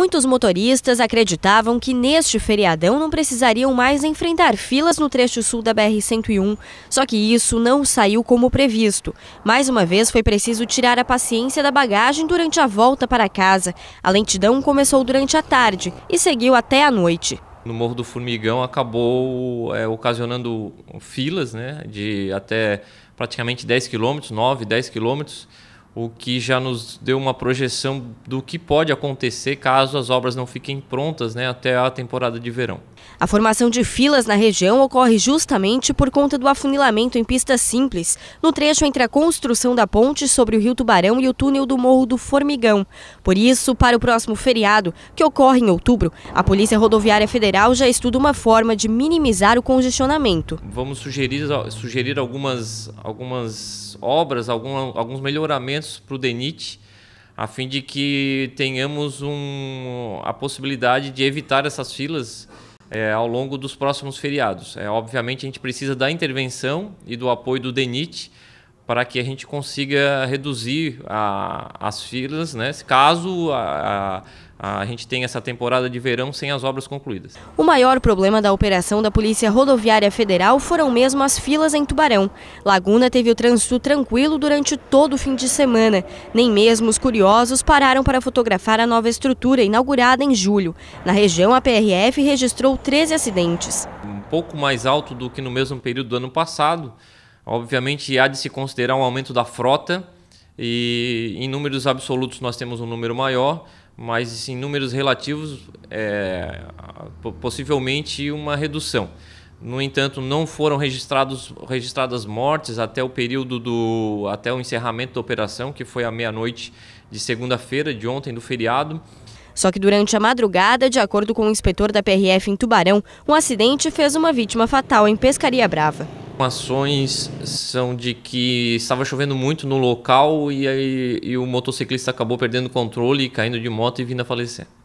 Muitos motoristas acreditavam que neste feriadão não precisariam mais enfrentar filas no trecho sul da BR-101, só que isso não saiu como previsto. Mais uma vez foi preciso tirar a paciência da bagagem durante a volta para casa. A lentidão começou durante a tarde e seguiu até a noite no Morro do Formigão acabou é, ocasionando filas né, de até praticamente 10 quilômetros, 9, 10 quilômetros, o que já nos deu uma projeção do que pode acontecer caso as obras não fiquem prontas né, até a temporada de verão. A formação de filas na região ocorre justamente por conta do afunilamento em pista simples, no trecho entre a construção da ponte sobre o Rio Tubarão e o túnel do Morro do Formigão. Por isso, para o próximo feriado, que ocorre em outubro, a Polícia Rodoviária Federal já estuda uma forma de minimizar o congestionamento. Vamos sugerir, sugerir algumas, algumas obras, algum, alguns melhoramentos para o DENIT, a fim de que tenhamos um, a possibilidade de evitar essas filas é, ao longo dos próximos feriados. É, obviamente, a gente precisa da intervenção e do apoio do DENIT para que a gente consiga reduzir a, as filas, né? caso a, a, a gente tenha essa temporada de verão sem as obras concluídas. O maior problema da operação da Polícia Rodoviária Federal foram mesmo as filas em Tubarão. Laguna teve o trânsito tranquilo durante todo o fim de semana. Nem mesmo os curiosos pararam para fotografar a nova estrutura inaugurada em julho. Na região, a PRF registrou 13 acidentes. Um pouco mais alto do que no mesmo período do ano passado. Obviamente há de se considerar um aumento da frota e em números absolutos nós temos um número maior, mas em números relativos é, possivelmente uma redução. No entanto, não foram registrados, registradas mortes até o período do até o encerramento da operação, que foi à meia-noite de segunda-feira de ontem do feriado. Só que durante a madrugada, de acordo com o inspetor da PRF em Tubarão, um acidente fez uma vítima fatal em Pescaria Brava informações são de que estava chovendo muito no local e, aí, e o motociclista acabou perdendo o controle, caindo de moto e vindo a falecer.